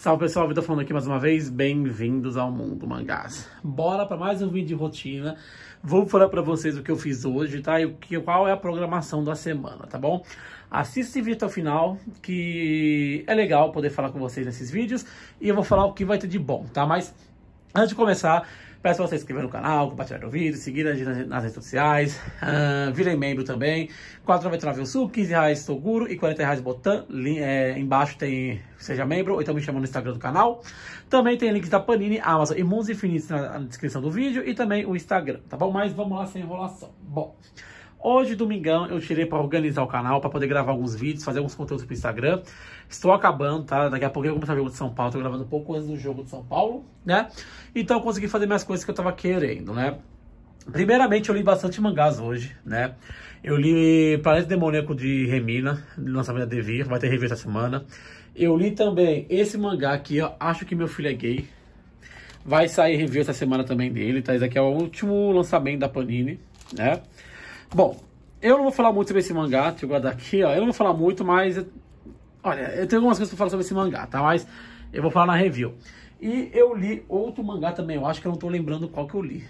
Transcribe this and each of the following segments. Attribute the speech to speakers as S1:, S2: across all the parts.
S1: Salve pessoal, Vitor falando aqui mais uma vez, bem-vindos ao Mundo Mangás. Bora para mais um vídeo de rotina. Vou falar para vocês o que eu fiz hoje, tá? E o que, qual é a programação da semana, tá bom? Assista esse vídeo até o final, que é legal poder falar com vocês nesses vídeos. E eu vou falar o que vai ter de bom, tá? Mas antes de começar, Peço para você se inscrever no canal, compartilhar o vídeo, seguir a gente nas redes sociais, uh, virem membro também. R$4,99 4,99 é o Sul, R$ reais Toguro e R$40,00 reais Botan. É, embaixo tem Seja Membro, ou então me chama no Instagram do canal. Também tem links da Panini, Amazon e Mundos Infinitos na, na descrição do vídeo e também o Instagram, tá bom? Mas vamos lá sem enrolação. Bom... Hoje, domingão, eu tirei para organizar o canal, para poder gravar alguns vídeos, fazer alguns conteúdos pro Instagram. Estou acabando, tá? Daqui a pouco eu vou começar o jogo de São Paulo, tô gravando um pouco antes do jogo de São Paulo, né? Então, consegui fazer minhas coisas que eu tava querendo, né? Primeiramente, eu li bastante mangás hoje, né? Eu li Planeta Demoníaco de Remina, lançamento da Devir, vai ter review essa semana. Eu li também esse mangá aqui, ó, Acho que Meu Filho é Gay. Vai sair review essa semana também dele, tá? Esse aqui é o último lançamento da Panini, né? Bom, eu não vou falar muito sobre esse mangá, deixa eu guardar aqui, ó. Eu não vou falar muito, mas. Olha, eu tenho algumas coisas pra falar sobre esse mangá, tá? Mas eu vou falar na review. E eu li outro mangá também, eu acho que eu não tô lembrando qual que eu li.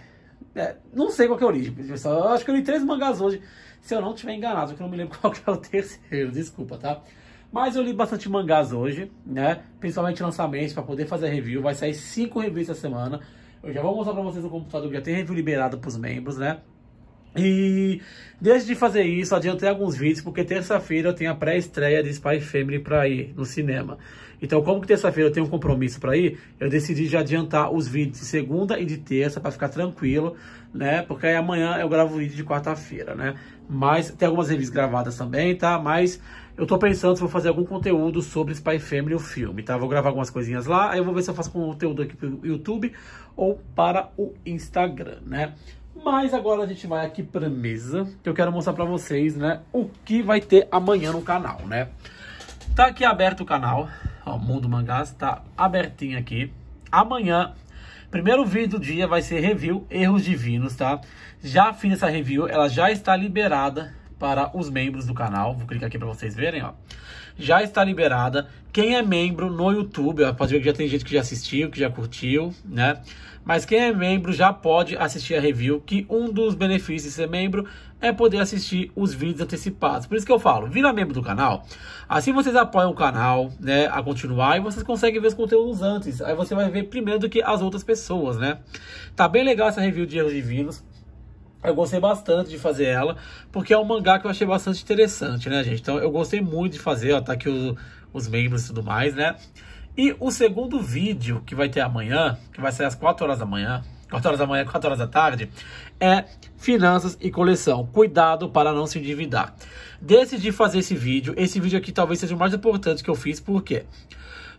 S1: É, não sei qual que é a origem, pessoal. Eu acho que eu li três mangás hoje, se eu não estiver enganado, eu não me lembro qual que é o terceiro, desculpa, tá? Mas eu li bastante mangás hoje, né? Principalmente lançamentos, para poder fazer review. Vai sair cinco reviews essa semana. Eu já vou mostrar para vocês no computador, já tem review liberado para os membros, né? E desde de fazer isso, adiantei alguns vídeos, porque terça-feira eu tenho a pré-estreia de Spy Family para ir no cinema. Então, como que terça-feira eu tenho um compromisso para ir, eu decidi já adiantar os vídeos de segunda e de terça para ficar tranquilo, né? Porque aí amanhã eu gravo o vídeo de quarta-feira, né? Mas tem algumas revistas gravadas também, tá? Mas eu tô pensando se vou fazer algum conteúdo sobre Spy Family, o filme, tá? Vou gravar algumas coisinhas lá, aí eu vou ver se eu faço conteúdo aqui pro YouTube ou para o Instagram, né? Mas agora a gente vai aqui pra mesa, que eu quero mostrar pra vocês, né, o que vai ter amanhã no canal, né? Tá aqui aberto o canal, ó, Mundo Mangás tá abertinho aqui. Amanhã Primeiro vídeo do dia vai ser review Erros Divinos, tá? Já fiz essa review, ela já está liberada para os membros do canal. Vou clicar aqui para vocês verem, ó. Já está liberada. Quem é membro no YouTube, ó, pode ver que já tem gente que já assistiu, que já curtiu, né? Mas quem é membro já pode assistir a review, que um dos benefícios de ser membro é poder assistir os vídeos antecipados. Por isso que eu falo, vira membro do canal. Assim vocês apoiam o canal, né, a continuar e vocês conseguem ver os conteúdos antes. Aí você vai ver primeiro do que as outras pessoas, né? Tá bem legal essa review de erros divinos. Eu gostei bastante de fazer ela, porque é um mangá que eu achei bastante interessante, né, gente? Então eu gostei muito de fazer, ó, tá aqui o, os membros e tudo mais, né? E o segundo vídeo que vai ter amanhã, que vai ser às 4 horas da manhã, 4 horas da manhã, 4 horas da tarde, é finanças e coleção. Cuidado para não se endividar. Decidi fazer esse vídeo. Esse vídeo aqui talvez seja o mais importante que eu fiz, porque quê?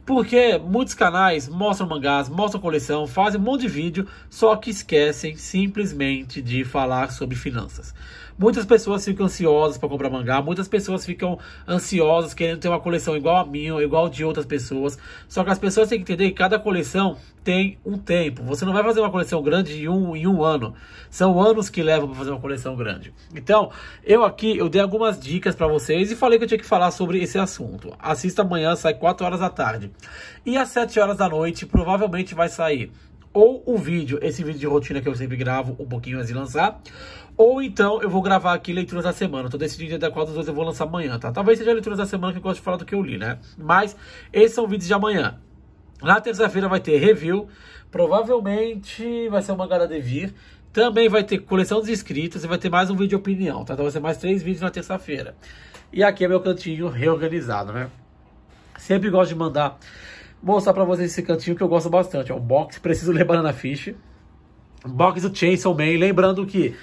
S1: Porque muitos canais mostram mangás, mostram coleção, fazem um monte de vídeo, só que esquecem simplesmente de falar sobre finanças. Muitas pessoas ficam ansiosas para comprar mangá, muitas pessoas ficam ansiosas querendo ter uma coleção igual a minha, igual a de outras pessoas. Só que as pessoas têm que entender que cada coleção tem um tempo. Você não vai fazer uma coleção grande em um, em um ano. São anos que levam para fazer uma coleção grande. Então, eu aqui eu dei algumas dicas para vocês e falei que eu tinha que falar sobre esse assunto. Assista amanhã, sai 4 horas da tarde. E às 7 horas da noite, provavelmente vai sair ou o vídeo, esse vídeo de rotina que eu sempre gravo um pouquinho antes de lançar, ou então eu vou gravar aqui leituras da semana. Eu tô decidindo ainda qual dos dois eu vou lançar amanhã, tá? Talvez seja leituras da semana que eu gosto de falar do que eu li, né? Mas esses são vídeos de amanhã. Na terça-feira vai ter review, provavelmente vai ser uma mangá de vir. Também vai ter coleção dos inscritos e vai ter mais um vídeo de opinião, tá? Então vai ser mais três vídeos na terça-feira. E aqui é meu cantinho reorganizado, né? Sempre gosto de mandar, mostrar pra vocês esse cantinho que eu gosto bastante. É um box, preciso ler Banana Fish. Box do Chainsaw Man, lembrando que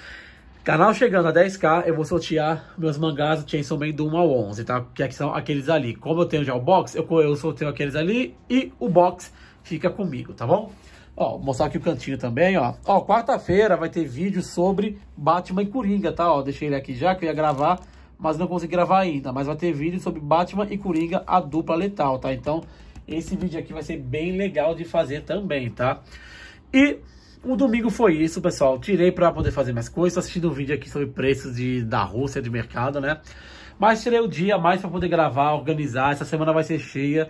S1: Canal chegando a 10k, eu vou sortear meus mangás do Chainsaw Man do 1 ao 11, tá? Que é que são aqueles ali. Como eu tenho já o box, eu, eu sorteio aqueles ali e o box fica comigo, tá bom? Ó, vou mostrar aqui o cantinho também, ó. Ó, quarta-feira vai ter vídeo sobre Batman e Coringa, tá? Ó, deixei ele aqui já que eu ia gravar, mas não consegui gravar ainda. Mas vai ter vídeo sobre Batman e Coringa, a dupla letal, tá? Então, esse vídeo aqui vai ser bem legal de fazer também, tá? E o domingo foi isso, pessoal. Tirei para poder fazer mais coisas. Tô assistindo um vídeo aqui sobre preços de, da Rússia, de mercado, né? Mas tirei o dia mais para poder gravar, organizar. Essa semana vai ser cheia.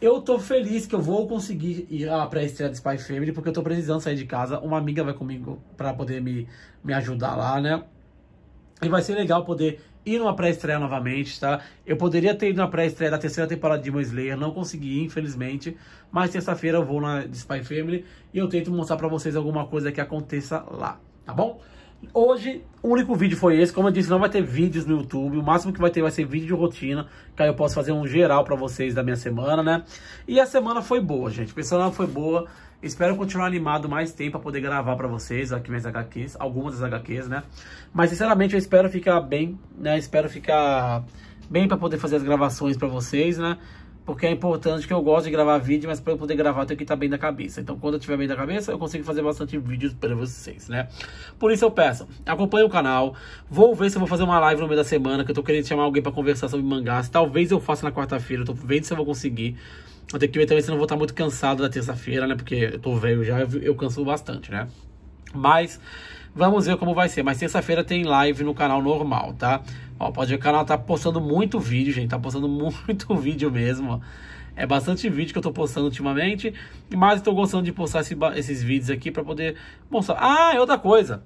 S1: Eu tô feliz que eu vou conseguir ir à pré-estreia de Spy Family, porque eu tô precisando sair de casa. Uma amiga vai comigo para poder me, me ajudar lá, né? E vai ser legal poder ir numa pré-estreia novamente, tá? Eu poderia ter ido na pré-estreia da terceira temporada de Demon Slayer, não consegui, infelizmente. Mas terça-feira eu vou na Spy Family e eu tento mostrar pra vocês alguma coisa que aconteça lá, tá bom? Hoje, o único vídeo foi esse. Como eu disse, não vai ter vídeos no YouTube. O máximo que vai ter vai ser vídeo de rotina. Que aí eu posso fazer um geral pra vocês da minha semana, né? E a semana foi boa, gente. Pensando foi boa. Espero continuar animado mais tempo para poder gravar para vocês aqui minhas HQs, algumas das HQs, né? Mas sinceramente eu espero ficar bem, né? Espero ficar bem para poder fazer as gravações para vocês, né? Porque é importante que eu gosto de gravar vídeo, mas para eu poder gravar eu tenho que estar tá bem da cabeça. Então, quando eu estiver bem da cabeça, eu consigo fazer bastante vídeos para vocês, né? Por isso eu peço, acompanhe o canal. Vou ver se eu vou fazer uma live no meio da semana, que eu tô querendo chamar alguém para conversar sobre mangás. Talvez eu faça na quarta-feira, eu tô vendo se eu vou conseguir. Tem que ver também se não vou estar muito cansado da terça-feira, né? Porque eu tô velho já, eu, canso bastante, né? Mas vamos ver como vai ser. Mas terça-feira tem live no canal normal, tá? Ó, pode ver que o canal tá postando muito vídeo, gente. Tá postando muito vídeo mesmo, é bastante vídeo que eu tô postando ultimamente, mas eu tô gostando de postar esse, esses vídeos aqui para poder mostrar. Ah, é outra coisa.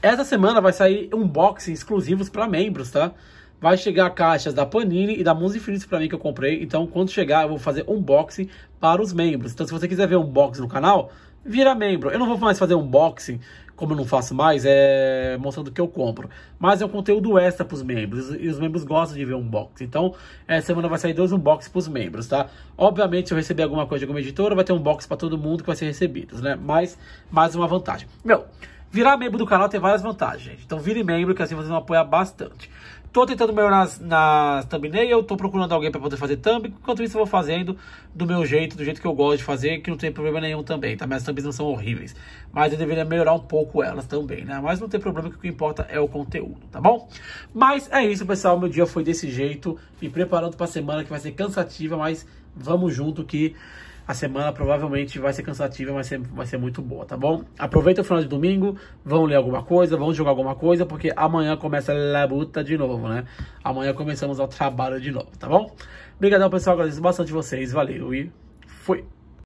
S1: Essa semana vai sair unboxing exclusivos para membros, tá? Vai chegar caixas da Panini e da Mons Infinitos para mim que eu comprei. Então, quando chegar, eu vou fazer unboxing para os membros. Então, se você quiser ver unboxing no canal, vira membro. Eu não vou mais fazer unboxing, como eu não faço mais, é mostrando o que eu compro. Mas é um conteúdo extra para os membros, e os membros gostam de ver unboxing. Então, essa semana vai sair dois unboxings para os membros, tá? Obviamente, se eu receber alguma coisa de alguma editora, vai ter um box para todo mundo que vai ser recebido, né? Mas, mais uma vantagem. Meu... Virar membro do canal tem várias vantagens, gente. Então vire membro, que assim vocês vão apoiar bastante. Tô tentando melhorar na thumbnail, tô procurando alguém para poder fazer thumb. Enquanto isso, eu vou fazendo do meu jeito, do jeito que eu gosto de fazer, que não tem problema nenhum também, tá? Minhas thumbs não são horríveis, mas eu deveria melhorar um pouco elas também, né? Mas não tem problema, que o que importa é o conteúdo, tá bom? Mas é isso, pessoal. Meu dia foi desse jeito, me preparando pra semana que vai ser cansativa, mas vamos junto que a semana provavelmente vai ser cansativa, mas ser, vai ser muito boa, tá bom? Aproveita o final de domingo, vão ler alguma coisa, vão jogar alguma coisa, porque amanhã começa a luta de novo, né? Amanhã começamos o trabalho de novo, tá bom? Obrigadão, pessoal, agradeço bastante vocês, valeu e fui!